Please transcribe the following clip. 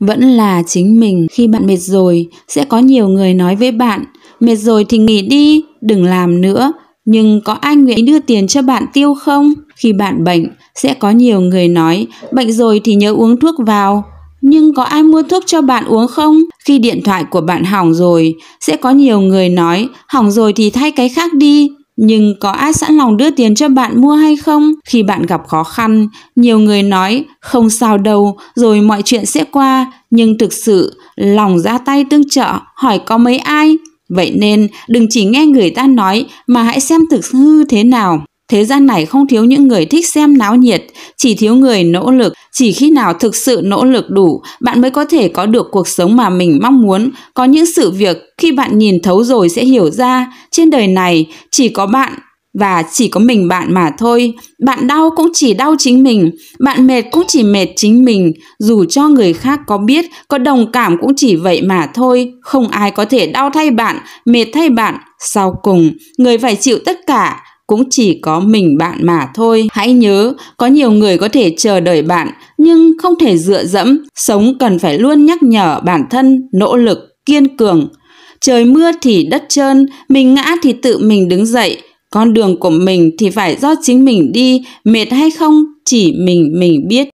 Vẫn là chính mình khi bạn mệt rồi sẽ có nhiều người nói với bạn Mệt rồi thì nghỉ đi, đừng làm nữa Nhưng có ai nguyện đưa tiền cho bạn tiêu không? Khi bạn bệnh sẽ có nhiều người nói Bệnh rồi thì nhớ uống thuốc vào nhưng có ai mua thuốc cho bạn uống không? Khi điện thoại của bạn hỏng rồi, sẽ có nhiều người nói, hỏng rồi thì thay cái khác đi, nhưng có ai sẵn lòng đưa tiền cho bạn mua hay không? Khi bạn gặp khó khăn, nhiều người nói không sao đâu, rồi mọi chuyện sẽ qua, nhưng thực sự lòng ra tay tương trợ, hỏi có mấy ai? Vậy nên đừng chỉ nghe người ta nói mà hãy xem thực hư thế nào. Thế gian này không thiếu những người thích xem náo nhiệt, chỉ thiếu người nỗ lực, chỉ khi nào thực sự nỗ lực đủ, bạn mới có thể có được cuộc sống mà mình mong muốn. Có những sự việc khi bạn nhìn thấu rồi sẽ hiểu ra, trên đời này chỉ có bạn và chỉ có mình bạn mà thôi. Bạn đau cũng chỉ đau chính mình, bạn mệt cũng chỉ mệt chính mình, dù cho người khác có biết, có đồng cảm cũng chỉ vậy mà thôi, không ai có thể đau thay bạn, mệt thay bạn, sau cùng người phải chịu tất cả cũng chỉ có mình bạn mà thôi. Hãy nhớ, có nhiều người có thể chờ đợi bạn nhưng không thể dựa dẫm, sống cần phải luôn nhắc nhở bản thân nỗ lực, kiên cường. Trời mưa thì đất trơn, mình ngã thì tự mình đứng dậy, con đường của mình thì phải do chính mình đi, mệt hay không chỉ mình mình biết.